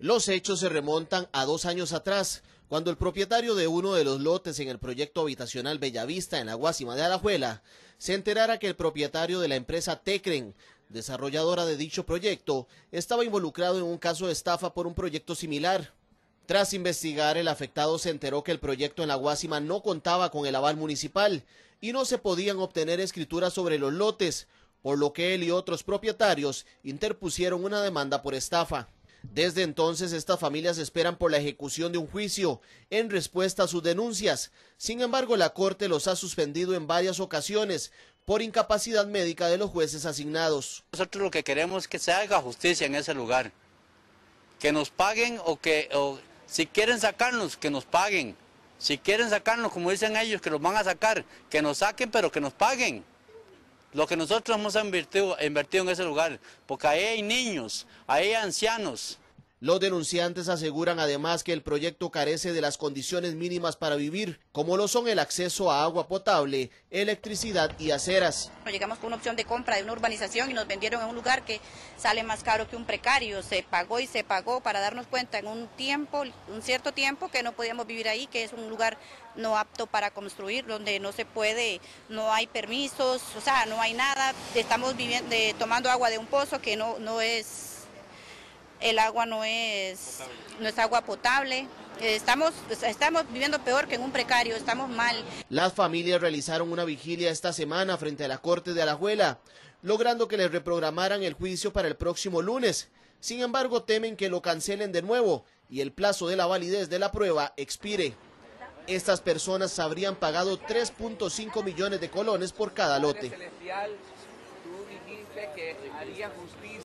Los hechos se remontan a dos años atrás, cuando el propietario de uno de los lotes en el proyecto habitacional Bellavista en la Guasima de Alajuela se enterara que el propietario de la empresa Tecren, desarrolladora de dicho proyecto, estaba involucrado en un caso de estafa por un proyecto similar. Tras investigar, el afectado se enteró que el proyecto en la Guasima no contaba con el aval municipal y no se podían obtener escrituras sobre los lotes, por lo que él y otros propietarios interpusieron una demanda por estafa. Desde entonces estas familias esperan por la ejecución de un juicio en respuesta a sus denuncias. Sin embargo, la Corte los ha suspendido en varias ocasiones por incapacidad médica de los jueces asignados. Nosotros lo que queremos es que se haga justicia en ese lugar, que nos paguen o que si quieren sacarnos, que nos paguen. Si quieren sacarnos, como dicen ellos, que los van a sacar, que nos saquen, pero que nos paguen. Lo que nosotros hemos invertido, en ese lugar, porque ahí hay niños, ahí hay ancianos, los denunciantes aseguran además que el proyecto carece de las condiciones mínimas para vivir, como lo son el acceso a agua potable, electricidad y aceras. Llegamos con una opción de compra de una urbanización y nos vendieron en un lugar que sale más caro que un precario. Se pagó y se pagó para darnos cuenta en un tiempo, un cierto tiempo, que no podíamos vivir ahí, que es un lugar no apto para construir, donde no se puede, no hay permisos, o sea, no hay nada. Estamos viviendo, eh, tomando agua de un pozo que no, no es el agua no es, no es agua potable. Estamos, pues, estamos viviendo peor que en un precario, estamos mal. Las familias realizaron una vigilia esta semana frente a la Corte de Alajuela, logrando que les reprogramaran el juicio para el próximo lunes. Sin embargo, temen que lo cancelen de nuevo y el plazo de la validez de la prueba expire. Estas personas habrían pagado 3.5 millones de colones por cada lote.